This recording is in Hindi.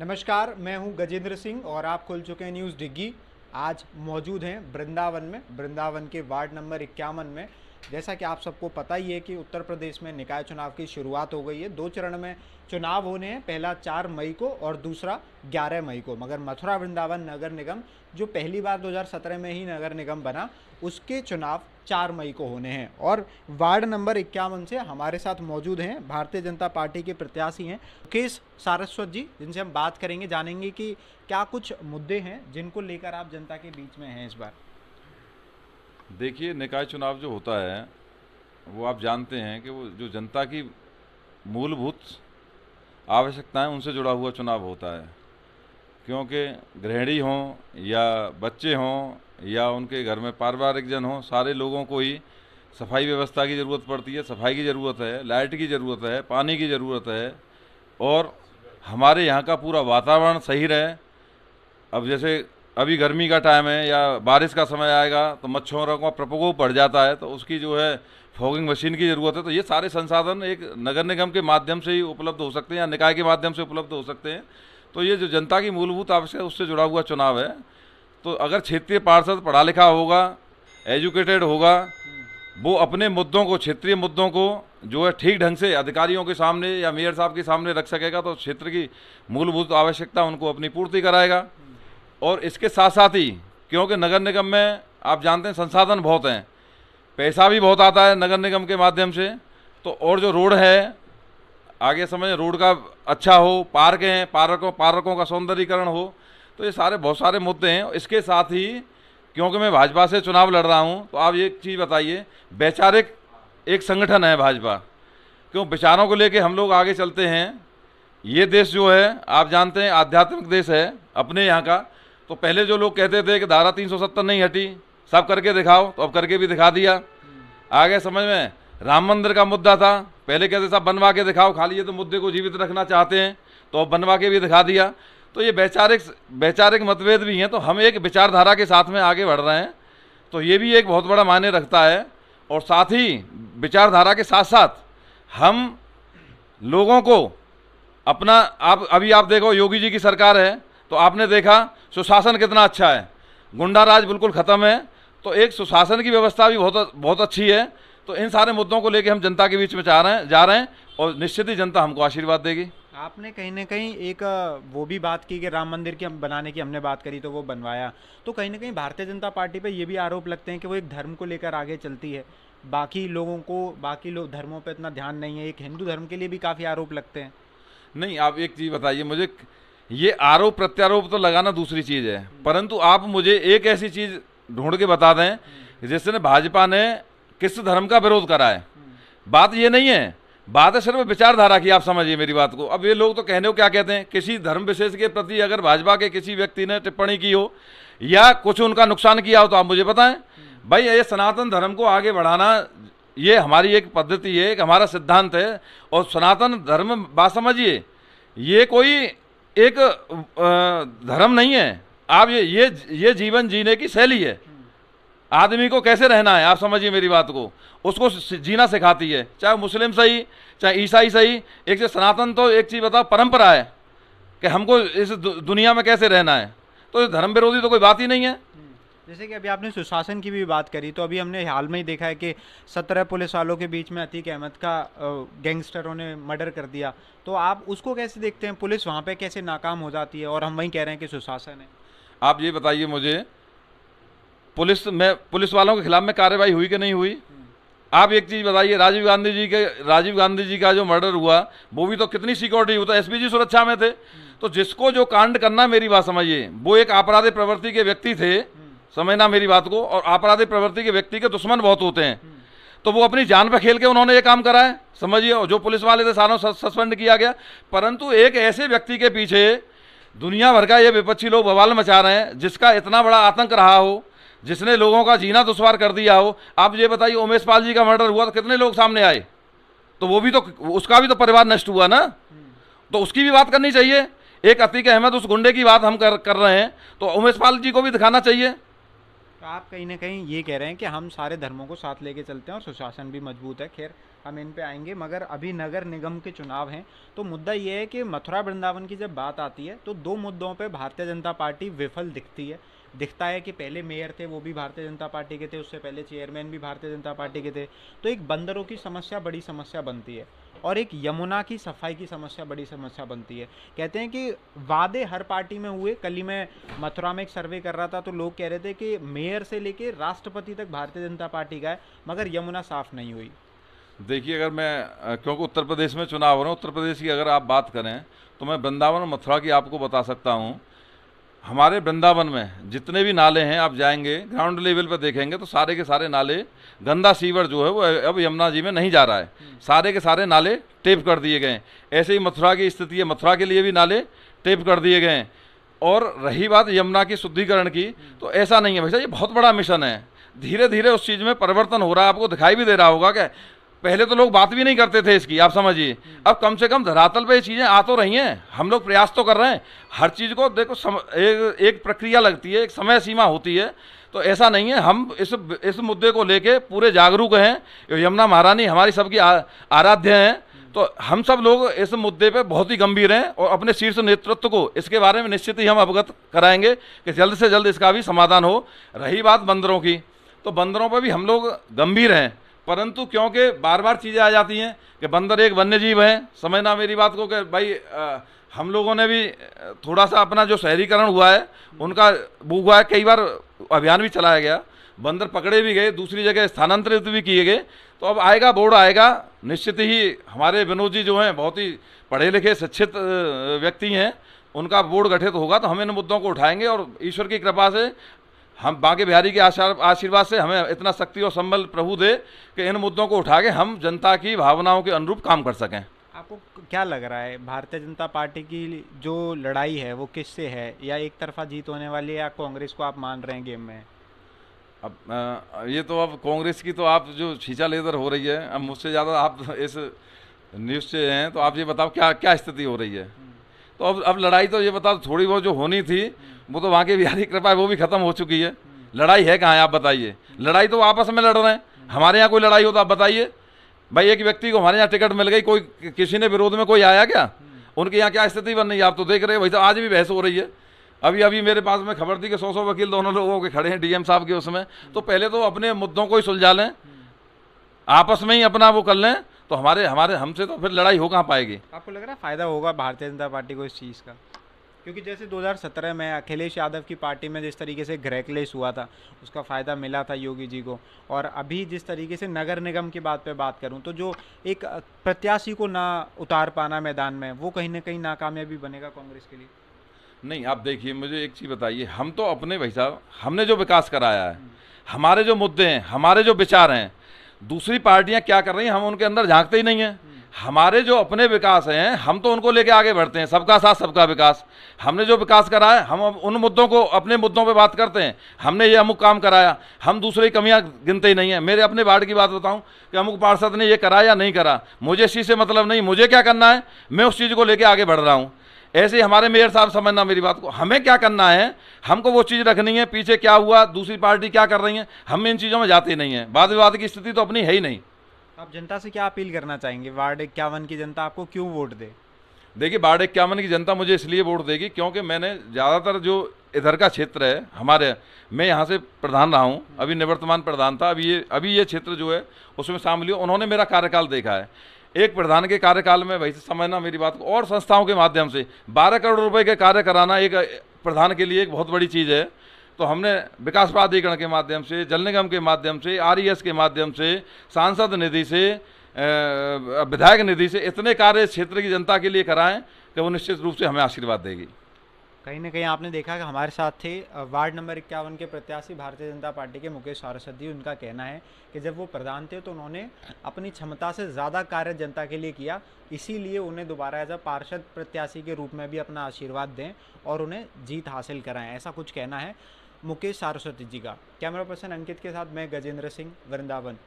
नमस्कार मैं हूं गजेंद्र सिंह और आप खुल चुके हैं न्यूज़ डिग्गी आज मौजूद हैं वृंदावन में वृंदावन के वार्ड नंबर इक्यावन में जैसा कि आप सबको पता ही है कि उत्तर प्रदेश में निकाय चुनाव की शुरुआत हो गई है दो चरण में चुनाव होने हैं पहला चार मई को और दूसरा ग्यारह मई को मगर मथुरा वृंदावन नगर निगम जो पहली बार 2017 में ही नगर निगम बना उसके चुनाव चार मई को होने हैं और वार्ड नंबर इक्यावन से हमारे साथ मौजूद हैं भारतीय जनता पार्टी के प्रत्याशी हैं मुकेश सारस्वत जी जिनसे हम बात करेंगे जानेंगे कि क्या कुछ मुद्दे हैं जिनको लेकर आप जनता के बीच में हैं इस बार देखिए निकाय चुनाव जो होता है वो आप जानते हैं कि वो जो जनता की मूलभूत आवश्यकताएं उनसे जुड़ा हुआ चुनाव होता है क्योंकि गृहिणी हों या बच्चे हों या उनके घर में पारिवारिक जन हों सारे लोगों को ही सफाई व्यवस्था की ज़रूरत पड़ती है सफाई की ज़रूरत है लाइट की ज़रूरत है पानी की ज़रूरत है और हमारे यहाँ का पूरा वातावरण सही रहे अब जैसे अभी गर्मी का टाइम है या बारिश का समय आएगा तो मच्छरों का प्रकोप बढ़ जाता है तो उसकी जो है फॉगिंग मशीन की ज़रूरत है तो ये सारे संसाधन एक नगर निगम के माध्यम से ही उपलब्ध हो सकते हैं या निकाय के माध्यम से उपलब्ध हो सकते हैं तो ये जो जनता की मूलभूत आवश्यकता है उससे जुड़ा हुआ चुनाव है तो अगर क्षेत्रीय पार्षद पढ़ा लिखा होगा एजुकेटेड होगा वो अपने मुद्दों को क्षेत्रीय मुद्दों को जो है ठीक ढंग से अधिकारियों के सामने या मेयर साहब के सामने रख सकेगा तो क्षेत्र की मूलभूत आवश्यकता उनको अपनी पूर्ति कराएगा और इसके साथ साथ ही क्योंकि नगर निगम में आप जानते हैं संसाधन बहुत हैं पैसा भी बहुत आता है नगर निगम के माध्यम से तो और जो रोड है आगे समझ रोड का अच्छा हो पार्क हैं पार्कों पार्कों का सौंदर्यीकरण हो तो ये सारे बहुत सारे मुद्दे हैं इसके साथ ही क्योंकि मैं भाजपा से चुनाव लड़ रहा हूँ तो आप एक चीज़ बताइए वैचारिक एक संगठन है भाजपा क्यों विचारों को लेके हम लोग आगे चलते हैं ये देश जो है आप जानते हैं आध्यात्मिक देश है अपने यहाँ का तो पहले जो लोग कहते थे कि धारा 370 नहीं हटी सब करके दिखाओ तो अब करके भी दिखा दिया आ गए समझ में राम मंदिर का मुद्दा था पहले कहते साहब बनवा के दिखाओ खाली ये तो मुद्दे को जीवित रखना चाहते हैं तो अब बनवा के भी दिखा दिया तो ये वैचारिक वैचारिक मतभेद भी हैं तो हम एक विचारधारा के साथ में आगे बढ़ रहे हैं तो ये भी एक बहुत बड़ा मायने रखता है और साथ ही विचारधारा के साथ साथ हम लोगों को अपना आप अभी आप देखो योगी जी की सरकार है तो आपने देखा सुशासन कितना अच्छा है गुंडा राज बिल्कुल ख़त्म है तो एक सुशासन की व्यवस्था भी बहुत बहुत अच्छी है तो इन सारे मुद्दों को लेकर हम जनता के बीच में जा रहे हैं जा रहे हैं और निश्चित ही जनता हमको आशीर्वाद देगी आपने कहीं ना कहीं एक वो भी बात की कि राम मंदिर की हम बनाने की हमने बात करी तो वो बनवाया तो कहीं ना कहीं भारतीय जनता पार्टी पे ये भी आरोप लगते हैं कि वो एक धर्म को लेकर आगे चलती है बाकी लोगों को बाकी लोग धर्मों पे इतना ध्यान नहीं है एक हिंदू धर्म के लिए भी काफ़ी आरोप लगते हैं नहीं आप एक चीज़ बताइए मुझे ये आरोप प्रत्यारोप तो लगाना दूसरी चीज़ है परंतु आप मुझे एक ऐसी चीज़ ढूंढ के बता दें जिसने भाजपा ने किस धर्म का विरोध करा है बात ये नहीं है बात है सिर्फ विचारधारा की आप समझिए मेरी बात को अब ये लोग तो कहने को क्या कहते हैं किसी धर्म विशेष के प्रति अगर भाजपा के किसी व्यक्ति ने टिप्पणी की हो या कुछ उनका नुकसान किया हो तो आप मुझे बताएं भाई ये सनातन धर्म को आगे बढ़ाना ये हमारी एक पद्धति है एक हमारा सिद्धांत है और सनातन धर्म बात समझिए ये कोई एक धर्म नहीं है आप ये ये ये जीवन जीने की शैली है आदमी को कैसे रहना है आप समझिए मेरी बात को उसको जीना सिखाती है चाहे मुस्लिम सही चाहे ईसाई सही एक से सनातन तो एक चीज़ बताओ परंपरा है कि हमको इस दुनिया में कैसे रहना है तो धर्म विरोधी तो कोई बात ही नहीं है जैसे कि अभी आपने सुशासन की भी बात करी तो अभी हमने हाल में ही देखा है कि सत्रह पुलिस वालों के बीच में अतीक अहमद का गैंगस्टरों ने मर्डर कर दिया तो आप उसको कैसे देखते हैं पुलिस वहाँ पे कैसे नाकाम हो जाती है और हम वहीं कह रहे हैं कि सुशासन है आप ये बताइए मुझे पुलिस में पुलिस वालों के खिलाफ में कार्रवाई हुई कि नहीं हुई हम्म। आप एक चीज़ बताइए राजीव गांधी जी के राजीव गांधी जी का जो मर्डर हुआ वो भी तो कितनी सिक्योरिटी हुआ तो एस जी सुरक्षा में थे हम्म। तो जिसको जो कांड करना मेरी बात समझिए वो एक आपराधिक प्रवृत्ति के व्यक्ति थे हम्म। समझना मेरी बात को और आपराधिक प्रवृत्ति के व्यक्ति के दुश्मन बहुत होते हैं तो वो अपनी जान पर खेल के उन्होंने ये काम करा है समझिए और जो पुलिस वाले थे सारों सस्पेंड किया गया परंतु एक ऐसे व्यक्ति के पीछे दुनिया भर का ये विपक्षी लोग बवाल मचा रहे हैं जिसका इतना बड़ा आतंक रहा हो जिसने लोगों का जीना दुश्वार कर दिया हो आप ये बताइए उमेश पाल जी का मर्डर हुआ तो कितने लोग सामने आए तो वो भी तो उसका भी तो परिवार नष्ट हुआ ना तो उसकी भी बात करनी चाहिए एक अतीक अहमद उस गुंडे की बात हम कर कर रहे हैं तो उमेश पाल जी को भी दिखाना चाहिए तो आप कहीं ना कहीं ये कह रहे हैं कि हम सारे धर्मों को साथ लेके चलते हैं और सुशासन भी मजबूत है खैर हम इन पे आएंगे मगर अभी नगर निगम के चुनाव हैं तो मुद्दा ये है कि मथुरा वृंदावन की जब बात आती है तो दो मुद्दों पे भारतीय जनता पार्टी विफल दिखती है दिखता है कि पहले मेयर थे वो भी भारतीय जनता पार्टी के थे उससे पहले चेयरमैन भी भारतीय जनता पार्टी के थे तो एक बंदरों की समस्या बड़ी समस्या बनती है और एक यमुना की सफाई की समस्या बड़ी समस्या बनती है कहते हैं कि वादे हर पार्टी में हुए कल ही मैं मथुरा में एक सर्वे कर रहा था तो लोग कह रहे थे कि मेयर से लेकर राष्ट्रपति तक भारतीय जनता पार्टी का है मगर यमुना साफ नहीं हुई देखिए अगर मैं क्योंकि उत्तर प्रदेश में चुनाव हो रहा हूँ उत्तर प्रदेश की अगर आप बात करें तो मैं वृंदावन और मथुरा की आपको बता सकता हूँ हमारे वृंदावन में जितने भी नाले हैं आप जाएंगे ग्राउंड लेवल पर देखेंगे तो सारे के सारे नाले गंदा सीवर जो है वो अब यमुना जी में नहीं जा रहा है सारे के सारे नाले टेप कर दिए गए ऐसे ही मथुरा की स्थिति है मथुरा के लिए भी नाले टेप कर दिए गए हैं और रही बात यमुना की शुद्धिकरण की तो ऐसा नहीं है भैया ये बहुत बड़ा मिशन है धीरे धीरे उस चीज़ में परिवर्तन हो रहा है आपको दिखाई भी दे रहा होगा क्या पहले तो लोग बात भी नहीं करते थे इसकी आप समझिए अब कम से कम धरातल पे ये चीज़ें आ तो रही हैं हम लोग प्रयास तो कर रहे हैं हर चीज़ को देखो सम, एक, एक प्रक्रिया लगती है एक समय सीमा होती है तो ऐसा नहीं है हम इस इस मुद्दे को लेके पूरे जागरूक हैं यमुना महारानी हमारी सबकी आराध्य हैं तो हम सब लोग इस मुद्दे पे बहुत ही गंभीर हैं और अपने शीर्ष नेतृत्व को इसके बारे में निश्चित ही हम अवगत कराएंगे कि जल्द से जल्द इसका भी समाधान हो रही बात बंदरों की तो बंदरों पर भी हम लोग गंभीर हैं परंतु क्योंकि बार बार चीज़ें आ जाती हैं कि बंदर एक वन्य जीव है समझना मेरी बात को कि भाई आ, हम लोगों ने भी थोड़ा सा अपना जो शहरीकरण हुआ है उनका वो हुआ है कई बार अभियान भी चलाया गया बंदर पकड़े भी गए दूसरी जगह स्थानांतरित भी किए गए तो अब आएगा बोर्ड आएगा निश्चित ही हमारे विनोद जी जो हैं बहुत ही पढ़े लिखे शिक्षित व्यक्ति हैं उनका बोर्ड गठित होगा तो हम इन मुद्दों को उठाएंगे और ईश्वर की कृपा से हम बांके बिहारी के आशीर्वाद से हमें इतना शक्ति और संबल प्रभु दे कि इन मुद्दों को उठा के हम जनता की भावनाओं के अनुरूप काम कर सकें आपको क्या लग रहा है भारतीय जनता पार्टी की जो लड़ाई है वो किससे है या एक तरफा जीत होने वाली है या कांग्रेस को आप मान रहे हैं गेम में अब ये तो अब कांग्रेस की तो आप जो छींचा लेदर हो रही है अब मुझसे ज़्यादा आप इस न्यूज़ से हैं तो आप ये बताओ क्या क्या स्थिति हो रही है तो अब अब लड़ाई तो ये बता थोड़ी बहुत जो होनी थी वो तो वहाँ की बिहारी कृपा है वो भी खत्म हो चुकी है लड़ाई है कहाँ आप बताइए लड़ाई तो आपस में लड़ रहे हैं हमारे यहाँ कोई लड़ाई हो तो आप बताइए भाई एक व्यक्ति को हमारे यहाँ टिकट मिल गई कोई किसी ने विरोध में कोई आया क्या उनके यहाँ क्या स्थिति बन रही है आप तो देख रहे वही तो आज भी बहस हो रही है अभी अभी मेरे पास में खबर थी कि सौ सौ वकील दोनों लोगों के खड़े हैं डीएम साहब के उसमें तो पहले तो अपने मुद्दों को ही सुलझा लें आपस में ही अपना वो कर लें तो हमारे हमारे हमसे तो फिर लड़ाई हो कहाँ पाएगी आपको लग रहा है फ़ायदा होगा भारतीय जनता पार्टी को इस चीज़ का क्योंकि जैसे 2017 में अखिलेश यादव की पार्टी में जिस तरीके से ग्रैकलेस हुआ था उसका फ़ायदा मिला था योगी जी को और अभी जिस तरीके से नगर निगम की बात पे बात करूं तो जो एक प्रत्याशी को ना उतार पाना मैदान में वो कहीं ना कहीं नाकामयाबी बनेगा कांग्रेस के लिए नहीं आप देखिए मुझे एक चीज़ बताइए हम तो अपने भाई साहब हमने जो विकास कराया है हमारे जो मुद्दे हैं हमारे जो विचार हैं दूसरी पार्टियां क्या कर रही हैं हम उनके अंदर झांकते ही नहीं हैं हमारे जो अपने विकास हैं हम तो उनको लेके आगे बढ़ते हैं सबका साथ सबका विकास हमने जो विकास कराया हम उन मुद्दों को अपने मुद्दों पे बात करते हैं हमने ये अमुक काम कराया हम दूसरी कमियां गिनते ही नहीं हैं मेरे अपने वार्ड की बात बताऊं कि अमुक पार्षद ने ये करा या नहीं करा मुझे इसी से मतलब नहीं मुझे क्या करना है मैं उस चीज़ को लेकर आगे बढ़ रहा हूँ ऐसे हमारे मेयर साहब समझना मेरी बात को हमें क्या करना है हमको वो चीज़ रखनी है पीछे क्या हुआ दूसरी पार्टी क्या कर रही है हम इन चीज़ों में जाते नहीं हैं वाद विवाद की स्थिति तो अपनी है ही नहीं आप जनता से क्या अपील करना चाहेंगे वार्ड इक्यावन की जनता आपको क्यों वोट दे देखिए वार्ड इक्यावन की जनता मुझे इसलिए वोट देगी क्योंकि मैंने ज़्यादातर जो इधर का क्षेत्र है हमारे मैं यहाँ से प्रधान रहा हूँ अभी निवर्तमान प्रधान था अभी ये अभी ये क्षेत्र जो है उसमें शामिल हुआ उन्होंने मेरा कार्यकाल देखा है एक प्रधान के कार्यकाल में वही समझना मेरी बात को और संस्थाओं के माध्यम से बारह करोड़ रुपए के कार्य कराना एक प्रधान के लिए एक बहुत बड़ी चीज़ है तो हमने विकास प्राधिकरण के माध्यम से जल निगम के माध्यम से एस के माध्यम से सांसद निधि से विधायक निधि से इतने कार्य क्षेत्र की जनता के लिए कराएं कि वो निश्चित रूप से हमें आशीर्वाद देगी कहीं ना कहीं आपने देखा कि हमारे साथ थे वार्ड नंबर इक्यावन के प्रत्याशी भारतीय जनता पार्टी के मुकेश सारस्वती उनका कहना है कि जब वो प्रधान थे तो उन्होंने अपनी क्षमता से ज़्यादा कार्य जनता के लिए किया इसीलिए उन्हें दोबारा एज अ पार्षद प्रत्याशी के रूप में भी अपना आशीर्वाद दें और उन्हें जीत हासिल कराएं ऐसा कुछ कहना है मुकेश सारस्वती जी का कैमरा पर्सन अंकित के साथ मैं गजेंद्र सिंह वृंदावन